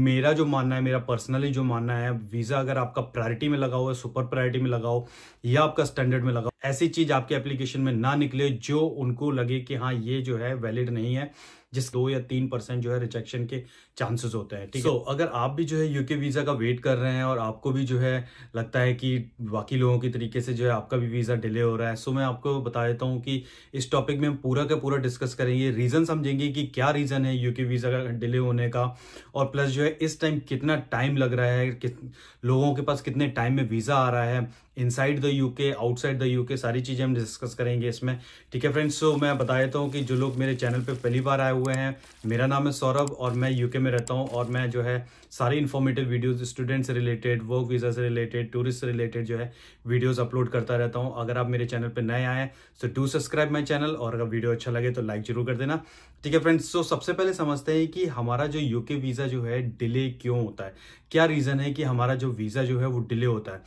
मेरा जो मानना है मेरा पर्सनली जो मानना है वीज़ा अगर आपका प्रायोरिटी में लगाओ या सुपर प्रायोरिटी में लगाओ या आपका स्टैंडर्ड में लगाओ ऐसी चीज़ आपके एप्लीकेशन में ना निकले जो उनको लगे कि हाँ ये जो है वैलिड नहीं है जिस दो या तीन परसेंट जो है रिजेक्शन के चांसेस होते हैं ठीक है so, अगर आप भी जो है यूके वीजा का वेट कर रहे हैं और आपको भी जो है लगता है कि बाकी लोगों के तरीके से जो है आपका भी वीजा डिले हो रहा है सो so, मैं आपको बता देता हूँ कि इस टॉपिक में हम पूरा का पूरा डिस्कस करेंगे रीजन समझेंगे कि क्या रीजन है यूके वीजा का डिले होने का और प्लस जो है इस टाइम कितना टाइम लग रहा है लोगों के पास कितने टाइम में वीजा आ रहा है inside the UK outside the UK सारी चीजें हम डिस्कस करेंगे इसमें ठीक है फ्रेंड्स सो मैं बता देता हूँ कि जो लोग मेरे चैनल पर पहली बार आए हुए हुए हैं मेरा नाम है सौरभ और मैं यूके में रहता हूँ और मैं जो है सारी इन्फॉर्मेटिव वीडियोस स्टूडेंट से रिलेटेड वर्क वीज़ा से रिलेटेड टूरिस्ट से रिलेटेड जो है वीडियोस अपलोड करता रहता हूँ अगर आप मेरे चैनल पर नए आए हैं तो डू सब्सक्राइब माई चैनल और अगर वीडियो अच्छा लगे तो लाइक जरूर कर देना ठीक है फ्रेंड्स तो सबसे पहले समझते हैं कि हमारा जो यूके वीज़ा जो है डिले क्यों होता है क्या रीज़न है कि हमारा जो वीज़ा जो है वो डिले होता है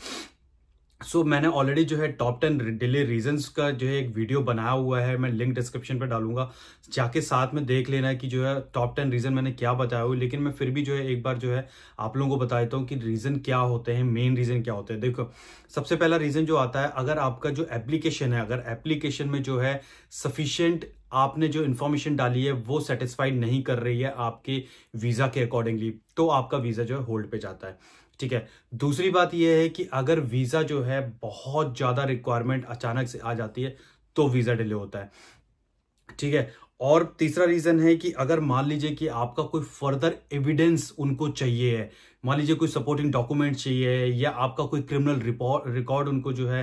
सो so, मैंने ऑलरेडी जो है टॉप टेन डिले रीजंस का जो है एक वीडियो बनाया हुआ है मैं लिंक डिस्क्रिप्शन पर डालूंगा जाके साथ में देख लेना है कि जो है टॉप टेन रीजन मैंने क्या बताया हुआ लेकिन मैं फिर भी जो है एक बार जो है आप लोगों को बता देता हूँ कि रीजन क्या होते हैं मेन रीजन क्या होते हैं देखो सबसे पहला रीजन जो आता है अगर आपका जो एप्लीकेशन है अगर एप्लीकेशन में जो है सफिशियंट आपने जो इन्फॉर्मेशन डाली है वो सेटिस्फाइड नहीं कर रही है आपके वीज़ा के अकॉर्डिंगली तो आपका वीज़ा जो है होल्ड पे जाता है ठीक है दूसरी बात यह है कि अगर वीज़ा जो है बहुत ज़्यादा रिक्वायरमेंट अचानक से आ जाती है तो वीज़ा डिले होता है ठीक है और तीसरा रीज़न है कि अगर मान लीजिए कि आपका कोई फर्दर एविडेंस उनको चाहिए है मान लीजिए कोई सपोर्टिंग डॉक्यूमेंट चाहिए है या आपका कोई क्रिमिनल रिकॉर्ड उनको जो है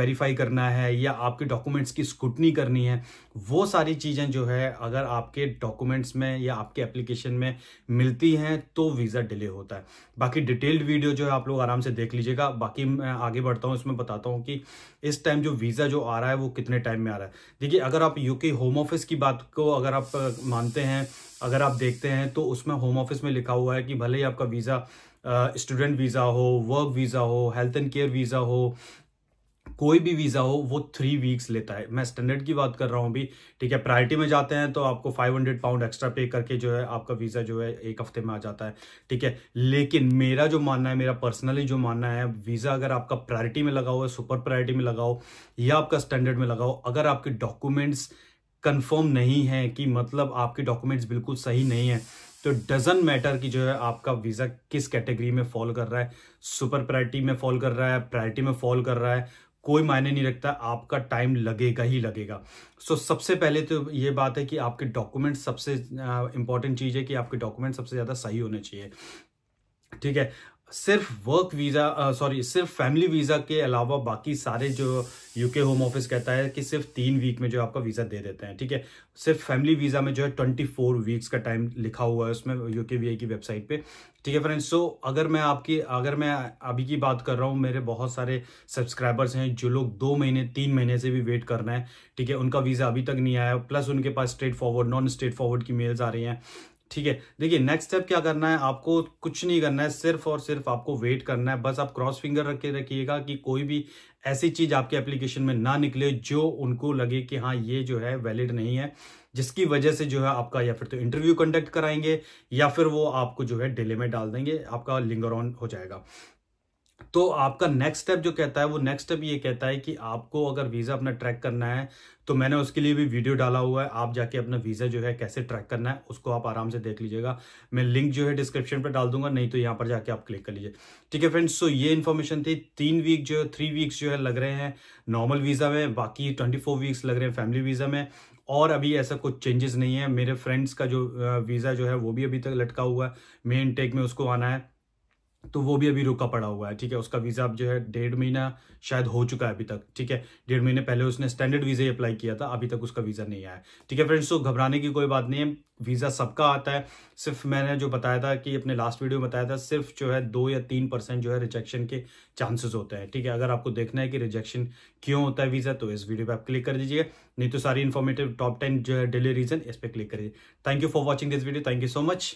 वेरीफाई करना है या आपके डॉक्यूमेंट्स की स्कूटनी करनी है वो सारी चीज़ें जो है अगर आपके डॉक्यूमेंट्स में या आपके एप्लीकेशन में मिलती हैं तो वीज़ा डिले होता है बाकी डिटेल्ड वीडियो जो है आप लोग आराम से देख लीजिएगा बाकी मैं आगे बढ़ता हूँ इसमें बताता हूँ कि इस टाइम जो वीज़ा जो आ रहा है वो कितने टाइम में आ रहा है देखिए अगर आप यूके होम ऑफिस की बात को अगर आप मानते हैं अगर आप देखते हैं तो उसमें होम ऑफिस में लिखा हुआ है कि भले ही आपका वीज़ा स्टूडेंट वीज़ा हो वर्क वीज़ा हो हेल्थ एंड केयर वीज़ा हो कोई भी वीज़ा हो वो थ्री वीक्स लेता है मैं स्टैंडर्ड की बात कर रहा हूँ अभी ठीक है प्रायोरिटी में जाते हैं तो आपको 500 पाउंड एक्स्ट्रा पे करके जो है आपका वीज़ा जो है एक हफ्ते में आ जाता है ठीक है लेकिन मेरा जो मानना है मेरा पर्सनली जो मानना है वीज़ा अगर आपका प्रायोरिटी में लगाओ या सुपर प्रायोरिटी में लगाओ या आपका स्टैंडर्ड में लगाओ अगर आपके डॉक्यूमेंट्स कन्फर्म नहीं है कि मतलब आपके डॉक्यूमेंट्स बिल्कुल सही नहीं है तो डजन मैटर कि जो है आपका वीज़ा किस कैटेगरी में फॉल कर रहा है सुपर प्रायरिटी में फॉल कर रहा है प्रायरिटी में फॉल कर रहा है कोई मायने नहीं रखता आपका टाइम लगेगा ही लगेगा सो so, सबसे पहले तो ये बात है कि आपके डॉक्यूमेंट सबसे इंपॉर्टेंट चीज़ है कि आपके डॉक्यूमेंट सबसे ज़्यादा सही होने चाहिए ठीक है सिर्फ वर्क वीज़ा सॉरी सिर्फ फैमिली वीज़ा के अलावा बाकी सारे जो यूके होम ऑफिस कहता है कि सिर्फ तीन वीक में जो आपका वीज़ा दे देते हैं ठीक है सिर्फ फैमिली वीज़ा में जो है ट्वेंटी फोर वीक्स का टाइम लिखा हुआ है उसमें यूके वी की वेबसाइट पे ठीक है फ्रेंड्स सो so, अगर मैं आपकी अगर मैं अभी की बात कर रहा हूँ मेरे बहुत सारे सब्सक्राइबर्स हैं जो लोग दो महीने तीन महीने से भी वेट कर रहे हैं ठीक है उनका वीज़ा अभी तक नहीं आया प्लस उनके पास straightforward non straightforward की मेल्स आ रही हैं ठीक है देखिए नेक्स्ट स्टेप क्या करना है आपको कुछ नहीं करना है सिर्फ और सिर्फ आपको वेट करना है बस आप क्रॉस फिंगर रखे रखिएगा कि कोई भी ऐसी चीज आपके एप्लीकेशन में ना निकले जो उनको लगे कि हाँ ये जो है वैलिड नहीं है जिसकी वजह से जो है आपका या फिर तो इंटरव्यू कंडक्ट कराएंगे या फिर वो आपको जो है डिले में डाल देंगे आपका लिंगर ऑन हो जाएगा तो आपका नेक्स्ट स्टेप जो कहता है वो नेक्स्ट स्टेप ये कहता है कि आपको अगर वीज़ा अपना ट्रैक करना है तो मैंने उसके लिए भी वीडियो डाला हुआ है आप जाके अपना वीज़ा जो है कैसे ट्रैक करना है उसको आप आराम से देख लीजिएगा मैं लिंक जो है डिस्क्रिप्शन पर डाल दूंगा नहीं तो यहाँ पर जाके आप क्लिक कर लीजिए ठीक है फ्रेंड्स सो ये इन्फॉर्मेशन थी तीन वीक जो है थ्री वीक्स जो है लग रहे हैं नॉर्मल वीज़ा में बाकी ट्वेंटी फोर वीक्स लग रहे हैं फैमिली वीज़ा में और अभी ऐसा कुछ चेंजेस नहीं है मेरे फ्रेंड्स का जो वीज़ा जो है वो भी अभी तक लटका हुआ है मेन टेक में उसको आना है तो वो भी अभी रुका पड़ा हुआ है ठीक है उसका वीज़ा अब जो है डेढ़ महीना शायद हो चुका है अभी तक ठीक है डेढ़ महीने पहले उसने स्टैंडर्ड वीज़ा ही अप्लाई किया था अभी तक उसका वीज़ा नहीं आया ठीक है फ्रेंड्स तो घबराने की कोई बात नहीं है वीज़ा सबका आता है सिर्फ मैंने जो बताया था कि अपने लास्ट वीडियो में बताया था सिर्फ जो है दो या तीन परसेंट जो है रिजेक्शन के चांसेस होते हैं ठीक है अगर आपको देखना है कि रिजेक्शन क्यों होता है वीज़ा तो इस वीडियो पर आप क्लिक कर दीजिए नहीं तो सारी इन्फॉर्मेटिव टॉप टेन जो है डेली रीज़न इस पर क्लिक करिए thank you for watching this video thank you so much